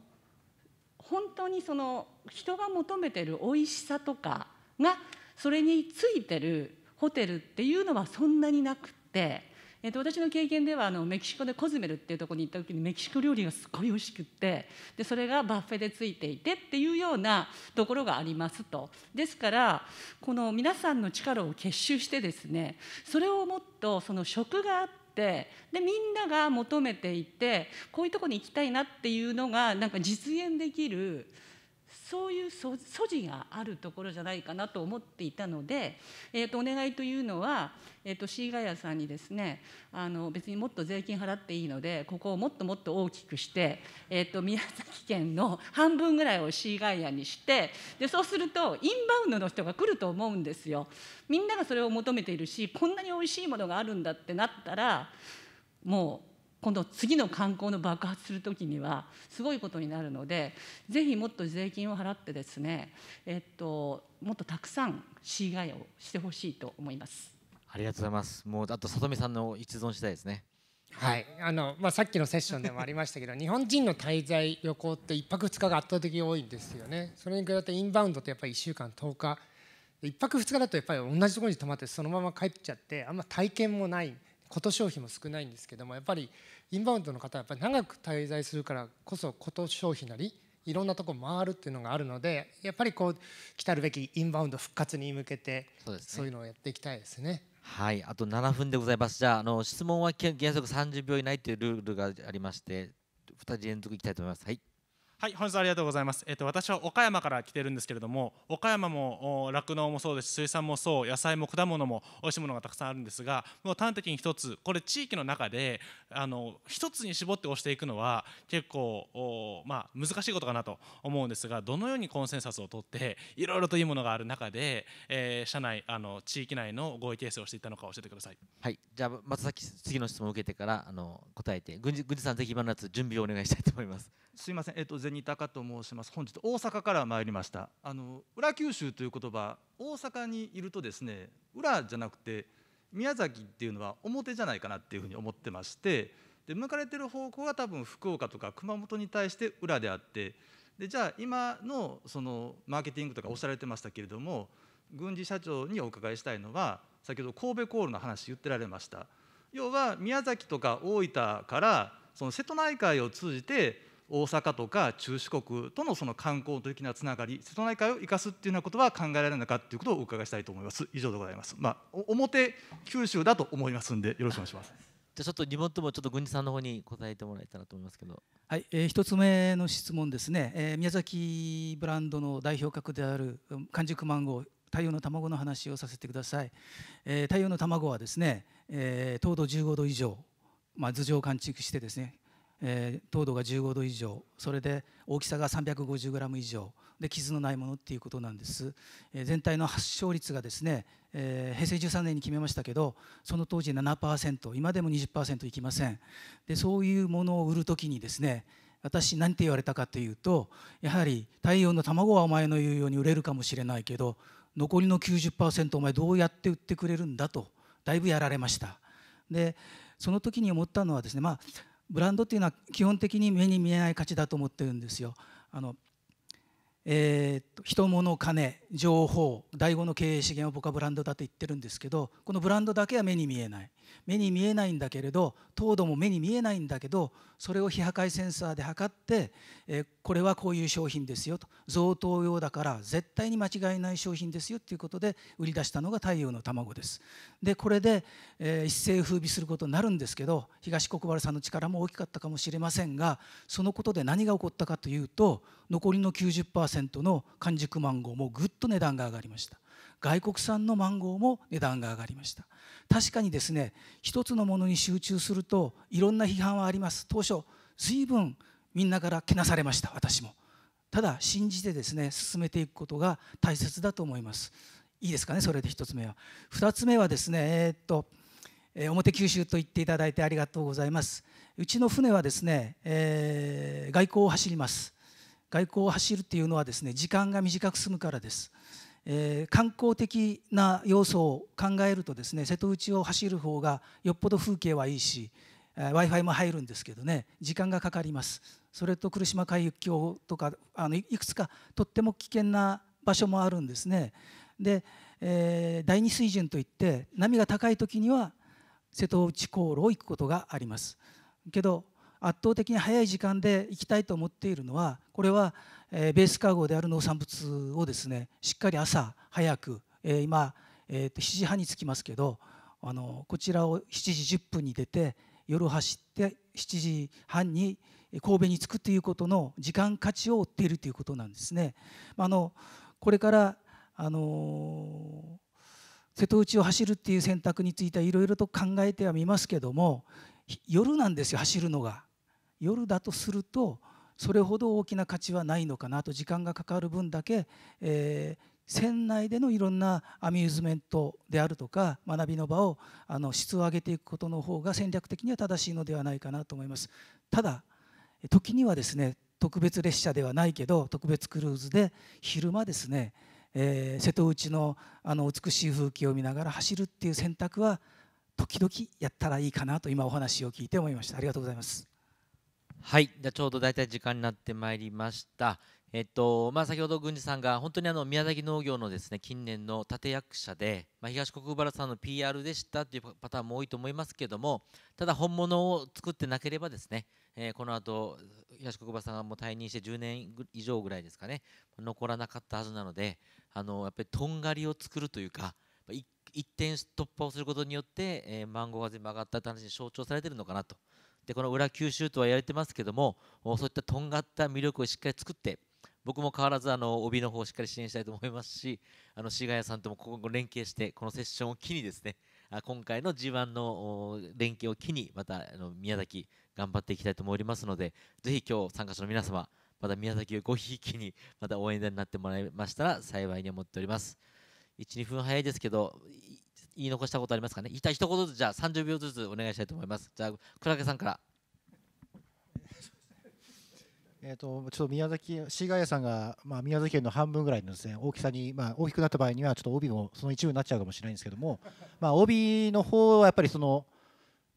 本当にその人が求めてる美味しさとかがそれについてるホテルっていうのはそんなになくって。えー、と私の経験ではあのメキシコでコズメルっていうところに行った時にメキシコ料理がすごい美味しくってでそれがバッフェでついていてっていうようなところがありますとですからこの皆さんの力を結集してですねそれをもっとその食があってでみんなが求めていてこういうとこに行きたいなっていうのがなんか実現できるそういう素地があるところじゃないかなと思っていたので、えー、とお願いというのは、えー、とシーガヤさんにですねあの別にもっと税金払っていいのでここをもっともっと大きくして、えー、と宮崎県の半分ぐらいをシーガヤにしてでそうするとインバウンドの人が来ると思うんですよ。みんながそれを求めているしこんなにおいしいものがあるんだってなったらもう今度次の観光の爆発する時にはすごいことになるのでぜひもっと税金を払ってですね、えっと、もっとたくさん市ーガをしてほしいと思います。ありがとうございます。もうあと里見さんの一存次第ですね。はい、あのまあ、さっきのセッションでもありましたけど日本人の滞在旅行って1泊2日が圧倒的に多いんですよね。それに比べてインバウンドってやっぱり1週間10日1泊2日だとやっぱり同じところに泊まってそのまま帰っちゃってあんま体験もないこと消費も少ないんですけどもやっぱりインバウンドの方はやっぱり長く滞在するからこそ琴消費なりいろんなとこ回るっていうのがあるのでやっぱりこう来たるべきインバウンド復活に向けてそうです、ね、そういうのをやっていきたいですね。はいあと7分でございますじゃああの質問は原則30秒以内というルールがありまして2人連続いきたいと思います。はいはい、本日ありがとうございます。えっ、と私は岡山から来てるんですけれども、岡山も酪農もそうですし、水産もそう、野菜も果物も美味しいものがたくさんあるんですが、もう端的に一つ、これ地域の中であの一つに絞って押していくのは結構まあ難しいことかなと思うんですが、どのようにコンセンサスを取っていろいろといいものがある中で、えー、社内あの地域内の合意形成をしていったのか教えてください。はい、じゃあまたさっき次の質問を受けてからあの答えて、軍事軍事さんぜひ今のやつ準備をお願いしたいと思います。すいません、えっ、と似たと申します本日大阪から参りましたあの裏九州という言葉大阪にいるとですね裏じゃなくて宮崎っていうのは表じゃないかなっていうふうに思ってましてで向かれてる方向が多分福岡とか熊本に対して裏であってでじゃあ今のそのマーケティングとかおっしゃられてましたけれども軍事社長にお伺いしたいのは先ほど神戸コールの話言ってられました要は宮崎とか大分からその瀬戸内海を通じて大阪とか中四国とのその観光的なつながり瀬戸内海を生かすっていうようなことは考えられるのかっていうことをお伺いしたいと思います以上でございます、まあ、表九州だと思いますんでよろしくお願いしますじゃちょっと2問ともちょっと郡司さんの方に答えてもらえたらと思いますけどはい、えー、1つ目の質問ですね、えー、宮崎ブランドの代表格である完熟マンゴー太陽の卵の話をさせてください、えー、太陽の卵はですね、えー、糖度15度以上、まあ、頭上を完熟してですねえー、糖度が15度以上それで大きさが 350g 以上で傷のないものっていうことなんです、えー、全体の発症率がですね、えー、平成13年に決めましたけどその当時7%今でも20%いきませんでそういうものを売るときにですね私何て言われたかというとやはり太陽の卵はお前の言うように売れるかもしれないけど残りの90%お前どうやって売ってくれるんだとだいぶやられましたでその時に思ったのはですねまあブランドっていうのは基本的に目に見えない価値だと思ってるんですよ。あのえー、人物金情報第五の経営資源を僕はブランドだと言ってるんですけどこのブランドだけは目に見えない目に見えないんだけれど糖度も目に見えないんだけどそれを非破壊センサーで測って、えこれはこういう商品ですよと贈答用だから絶対に間違いない商品ですよということで売り出したのが太陽の卵ですでこれで、え一世風靡することになるんですけど東国原さんの力も大きかったかもしれませんがそのことで何が起こったかというと残りの90%の完熟マンゴーもぐっと値段が上がりました外国産のマンゴーも値段が上がりました確かにですね一つのものに集中するといろんな批判はあります当初随分みんなからけなされました私もただ信じてですね進めていくことが大切だと思いますいいですかねそれで1つ目は2つ目はですねえー、っと、えー、表九州と言っていただいてありがとうございますうちの船はですね、えー、外交を走ります外交を走るっていうのはですね時間が短く済むからですえー、観光的な要素を考えるとですね瀬戸内を走る方がよっぽど風景はいいし w i f i も入るんですけどね時間がかかりますそれと来島海域橋とかあのいくつかとっても危険な場所もあるんですねで、えー、第二水準といって波が高い時には瀬戸内航路を行くことがありますけど圧倒的に早い時間で行きたいと思っているのはこれは、えベース化合である農産物をですねしっかり朝早く、え今、えと7時半に着きますけどあのこちらを7時10分に出て夜走って7時半に神戸に着くということの時間価値を追っているということなんですね。あのこれからあの瀬戸内を走るっていう選択についてはいろいろと考えてはみますけども夜なんですよ走るのが夜だとするとそれほど大きな価値はないのかなと時間がかかる分だけ、えー、船内でのいろんなアミューズメントであるとか学びの場をあの質を上げていくことの方が戦略的には正しいのではないかなと思います。ただ時にはですね特別列車ではないけど特別クルーズで昼間ですね、えー、瀬戸内のあの美しい風景を見ながら走るっていう選択は時々やったらいいかなと今お話を聞いて思いました。ありがとうございます。はい、じゃちょうど大体時間になってまいりました。えっとまあ、先ほど郡司さんが本当にあの宮崎農業のですね近年の立役者で、まあ、東国原さんの PR でしたというパターンも多いと思いますけどもただ本物を作ってなければですね、えー、この後東国原さんがもう退任して10年以上ぐらいですかね残らなかったはずなのであのやっぱりとんがりを作るというか一点突破をすることによって、えー、マンゴーが全部上がったって話に象徴されてるのかなと。でこの裏九州とはやれてますけどもそういったとんがった魅力をしっかり作って僕も変わらずあの帯の方をしっかり支援したいと思いますしあの市ヶ谷さんとも今後連携してこのセッションを機にですね今回の G1 の連携を機にまたあの宮崎頑張っていきたいと思いますのでぜひ今日参加者の皆様また宮崎をごひいきにまた応援団になってもらいましたら幸いに思っております12分早いですけど言い残したことありますかね言いたい一言ずつじゃあ30秒ずつお願いしたいと思いますじゃあ倉家さんから (laughs) えーと、ちょっと宮崎市街さんが、まあ、宮崎県の半分ぐらいのです、ね、大きさに、まあ、大きくなった場合にはちょっと帯もその一部になっちゃうかもしれないんですけども、(laughs) まあ、帯の方はやっぱりその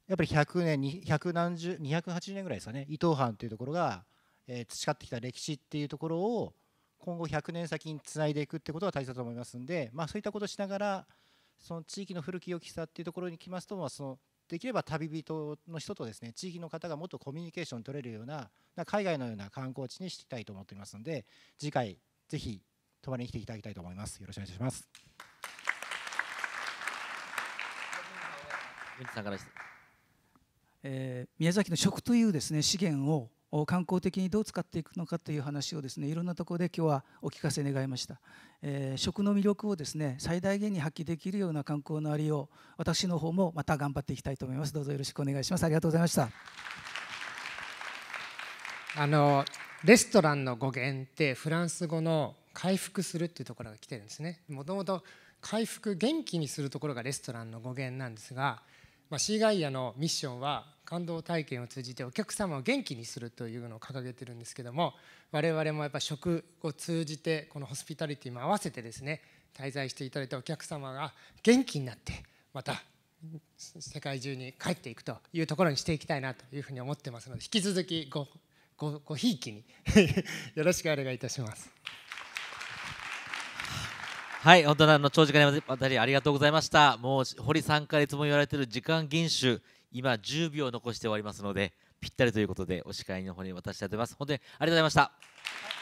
やっぱり100年に何十280年ぐらいですかね伊藤藩というところが、えー、培ってきた歴史っていうところを今後100年先につないでいくってことが大切だと思いますんで、まあ、そういったことをしながらその地域の古き良きさっていうところに来ますと、まあ、そのできれば旅人の人とですね地域の方がもっとコミュニケーション取れるような海外のような観光地にしていきたいと思っていますので次回ぜひ泊まりに来ていただきたいと思いますよろしくお願いしますえ宮崎の食というですね資源を観光的にどう使っていくのかという話をですねいろんなところで今日はお聞かせ願いました、えー、食の魅力をですね最大限に発揮できるような観光のありよう私の方もまた頑張っていきたいと思いますどうぞよろしくお願いしますありがとうございましたあのレストランの語源ってフランス語の回復するっていうところが来てるんですねもともと回復元気にするところがレストランの語源なんですがまあ、シーガイアのミッションは感動体験を通じてお客様を元気にするというのを掲げてるんですけども我々もやっぱ食を通じてこのホスピタリティも合わせてですね滞在していただいたお客様が元気になってまた世界中に帰っていくというところにしていきたいなというふうに思ってますので引き続きごごひいきに (laughs) よろしくお願いいたします。はい本当にあの長時間にわたりありがとうございましたもう堀さんからいつも言われてる時間厳守今10秒残して終わりますのでぴったりということでお司会の方に渡したいと思ます本当にありがとうございました